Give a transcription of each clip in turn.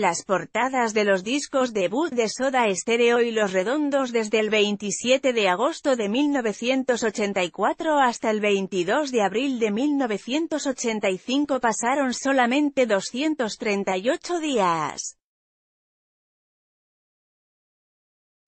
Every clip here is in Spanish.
las portadas de los discos debut de Soda Estéreo y Los Redondos desde el 27 de agosto de 1984 hasta el 22 de abril de 1985 pasaron solamente 238 días.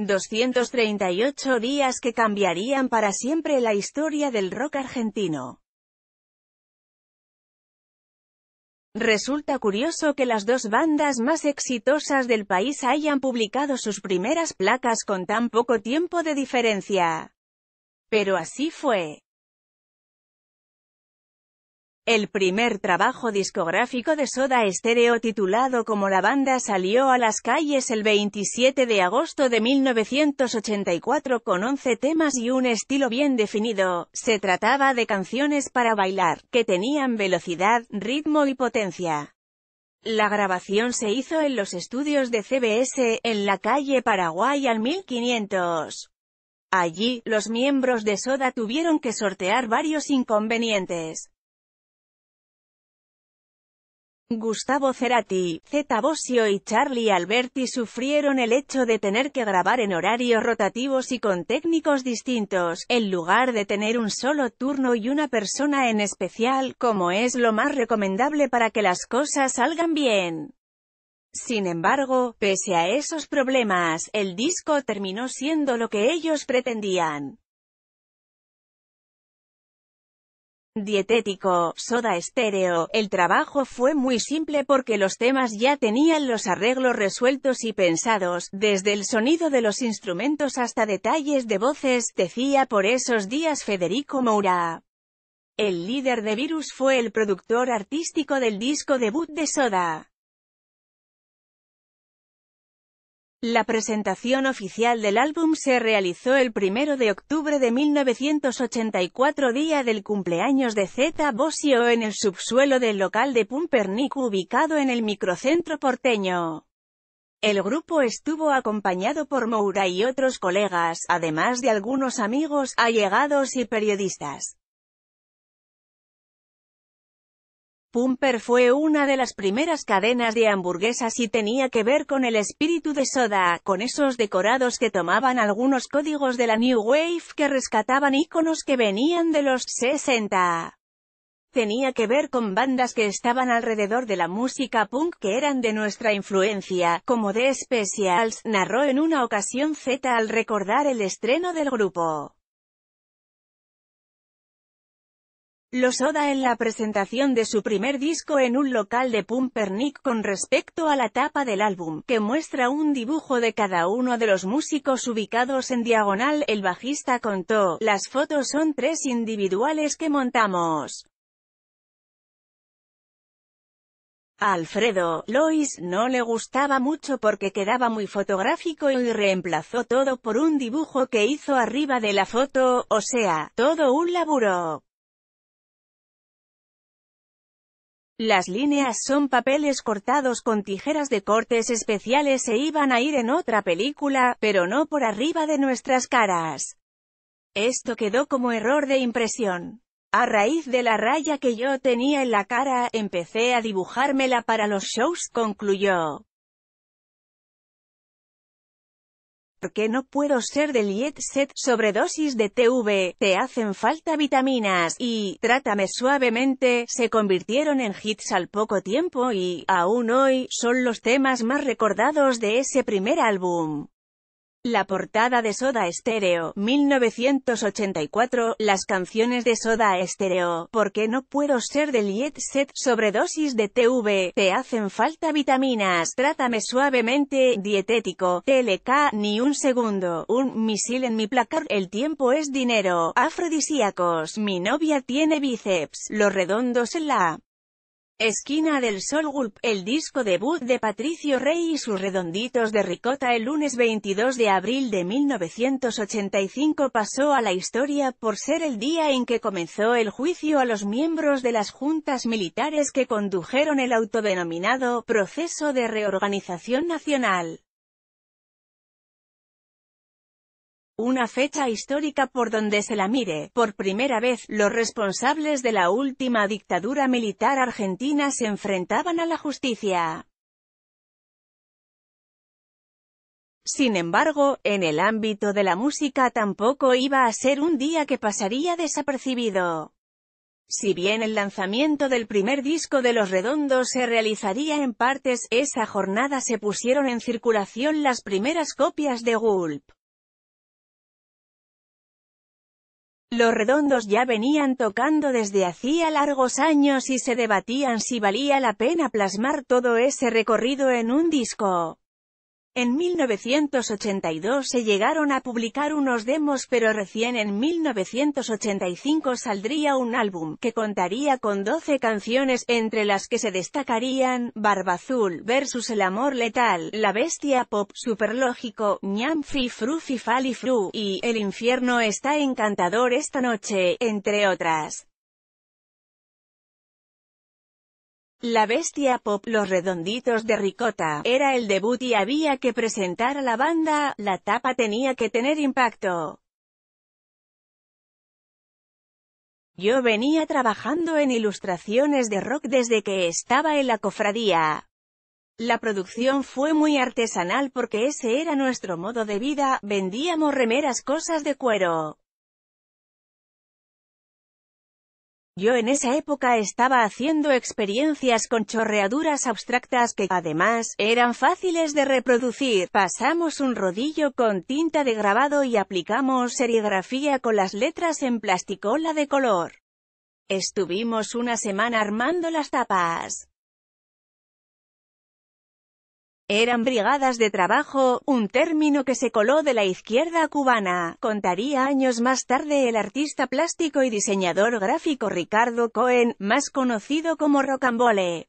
238 días que cambiarían para siempre la historia del rock argentino. Resulta curioso que las dos bandas más exitosas del país hayan publicado sus primeras placas con tan poco tiempo de diferencia. Pero así fue. El primer trabajo discográfico de Soda Stereo titulado como la banda salió a las calles el 27 de agosto de 1984 con 11 temas y un estilo bien definido. Se trataba de canciones para bailar, que tenían velocidad, ritmo y potencia. La grabación se hizo en los estudios de CBS, en la calle Paraguay al 1500. Allí, los miembros de Soda tuvieron que sortear varios inconvenientes. Gustavo Cerati, Zeta y Charlie Alberti sufrieron el hecho de tener que grabar en horarios rotativos y con técnicos distintos, en lugar de tener un solo turno y una persona en especial, como es lo más recomendable para que las cosas salgan bien. Sin embargo, pese a esos problemas, el disco terminó siendo lo que ellos pretendían. Dietético, Soda Estéreo, el trabajo fue muy simple porque los temas ya tenían los arreglos resueltos y pensados, desde el sonido de los instrumentos hasta detalles de voces, decía por esos días Federico Moura. El líder de Virus fue el productor artístico del disco debut de Soda. La presentación oficial del álbum se realizó el primero de octubre de 1984 día del cumpleaños de Zeta Bosio en el subsuelo del local de Pumpernick ubicado en el microcentro porteño. El grupo estuvo acompañado por Moura y otros colegas, además de algunos amigos, allegados y periodistas. Pumper fue una de las primeras cadenas de hamburguesas y tenía que ver con el espíritu de soda, con esos decorados que tomaban algunos códigos de la New Wave que rescataban iconos que venían de los 60. Tenía que ver con bandas que estaban alrededor de la música punk que eran de nuestra influencia, como The Specials, narró en una ocasión Z al recordar el estreno del grupo. Los Oda en la presentación de su primer disco en un local de Pumpernick con respecto a la tapa del álbum, que muestra un dibujo de cada uno de los músicos ubicados en diagonal, el bajista contó, las fotos son tres individuales que montamos. Alfredo, Lois, no le gustaba mucho porque quedaba muy fotográfico y reemplazó todo por un dibujo que hizo arriba de la foto, o sea, todo un laburo. Las líneas son papeles cortados con tijeras de cortes especiales e iban a ir en otra película, pero no por arriba de nuestras caras. Esto quedó como error de impresión. A raíz de la raya que yo tenía en la cara, empecé a dibujármela para los shows, concluyó. porque no puedo ser del yet set, sobredosis de TV, te hacen falta vitaminas, y, trátame suavemente, se convirtieron en hits al poco tiempo y, aún hoy, son los temas más recordados de ese primer álbum. La portada de Soda Estéreo, 1984, las canciones de Soda ¿Por qué no puedo ser del Yet Set, sobredosis de TV, te hacen falta vitaminas, trátame suavemente, dietético, TLK, ni un segundo, un misil en mi placar, el tiempo es dinero, afrodisíacos, mi novia tiene bíceps, los redondos en la... Esquina del Sol Gulp, el disco debut de Patricio Rey y sus redonditos de ricota el lunes 22 de abril de 1985 pasó a la historia por ser el día en que comenzó el juicio a los miembros de las juntas militares que condujeron el autodenominado «Proceso de Reorganización Nacional». Una fecha histórica por donde se la mire, por primera vez, los responsables de la última dictadura militar argentina se enfrentaban a la justicia. Sin embargo, en el ámbito de la música tampoco iba a ser un día que pasaría desapercibido. Si bien el lanzamiento del primer disco de Los Redondos se realizaría en partes, esa jornada se pusieron en circulación las primeras copias de Gulp. Los redondos ya venían tocando desde hacía largos años y se debatían si valía la pena plasmar todo ese recorrido en un disco. En 1982 se llegaron a publicar unos demos pero recién en 1985 saldría un álbum, que contaría con 12 canciones, entre las que se destacarían, Barbazul, Versus El Amor Letal, La Bestia Pop, Superlógico, Ñamfi frufi Fru Fifali Fru, y El Infierno está encantador esta noche, entre otras. La bestia pop Los Redonditos de Ricota, era el debut y había que presentar a la banda, la tapa tenía que tener impacto. Yo venía trabajando en ilustraciones de rock desde que estaba en la cofradía. La producción fue muy artesanal porque ese era nuestro modo de vida, vendíamos remeras cosas de cuero. Yo en esa época estaba haciendo experiencias con chorreaduras abstractas que, además, eran fáciles de reproducir. Pasamos un rodillo con tinta de grabado y aplicamos serigrafía con las letras en plasticola de color. Estuvimos una semana armando las tapas. Eran brigadas de trabajo, un término que se coló de la izquierda cubana, contaría años más tarde el artista plástico y diseñador gráfico Ricardo Cohen, más conocido como Rocambole.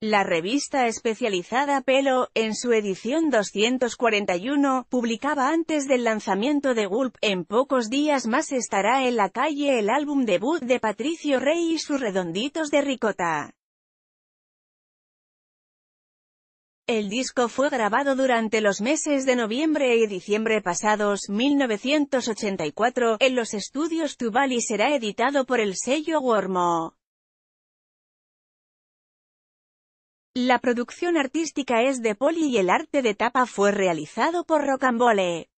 La revista especializada Pelo, en su edición 241, publicaba antes del lanzamiento de Gulp, en pocos días más estará en la calle el álbum debut de Patricio Rey y sus redonditos de ricota. El disco fue grabado durante los meses de noviembre y diciembre pasados, 1984, en los estudios Tubal y será editado por el sello Wormo. La producción artística es de Poli y el arte de tapa fue realizado por Rocambole.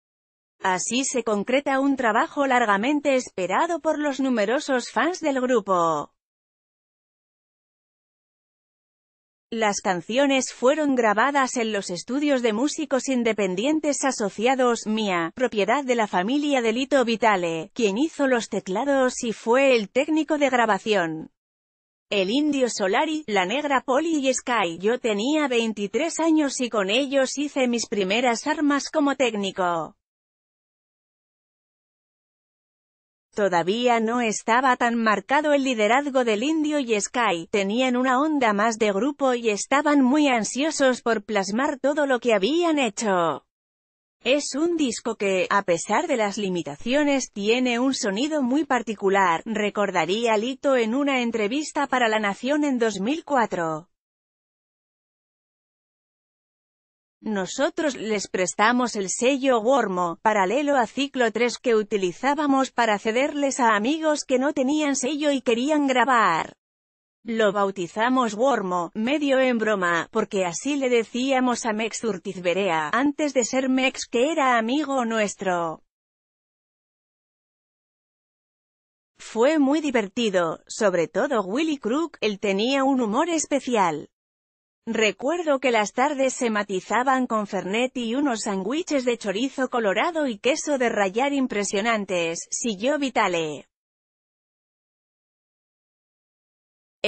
Así se concreta un trabajo largamente esperado por los numerosos fans del grupo. Las canciones fueron grabadas en los estudios de músicos independientes asociados MIA, propiedad de la familia de Lito Vitale, quien hizo los teclados y fue el técnico de grabación. El Indio Solari, La Negra Poli y Sky. Yo tenía 23 años y con ellos hice mis primeras armas como técnico. Todavía no estaba tan marcado el liderazgo del Indio y Sky, tenían una onda más de grupo y estaban muy ansiosos por plasmar todo lo que habían hecho. Es un disco que, a pesar de las limitaciones, tiene un sonido muy particular, recordaría Lito en una entrevista para La Nación en 2004. Nosotros les prestamos el sello Wormo, paralelo a Ciclo 3 que utilizábamos para cederles a amigos que no tenían sello y querían grabar. Lo bautizamos Wormo, medio en broma, porque así le decíamos a Mex Urtizberea, antes de ser Mex que era amigo nuestro. Fue muy divertido, sobre todo Willy Crook, él tenía un humor especial. Recuerdo que las tardes se matizaban con fernet y unos sándwiches de chorizo colorado y queso de rayar impresionantes, siguió Vitale.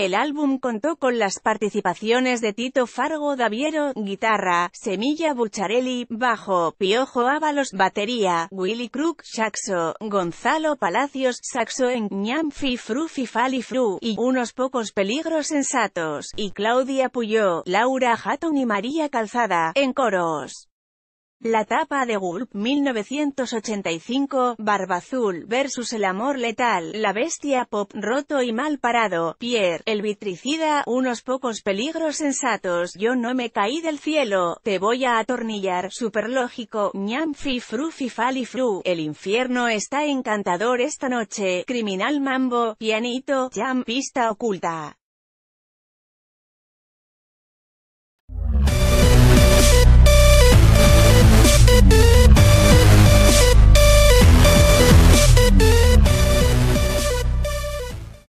El álbum contó con las participaciones de Tito Fargo Daviero, guitarra, Semilla Bucharelli, bajo, Piojo Ábalos, batería, Willy Crook, saxo, Gonzalo Palacios, saxo en Ñamfi Fru Fifali Fru, y unos pocos peligros sensatos, y Claudia Puyó, Laura Hatton y María Calzada, en coros. La tapa de Gulp 1985, Barbazul versus El amor letal, La bestia pop roto y mal parado, Pierre, El vitricida, unos pocos peligros sensatos, Yo no me caí del cielo, Te voy a atornillar, Superlógico, Ñam fi fru fi fali fru, El infierno está encantador esta noche, Criminal mambo, Pianito, Jam pista oculta.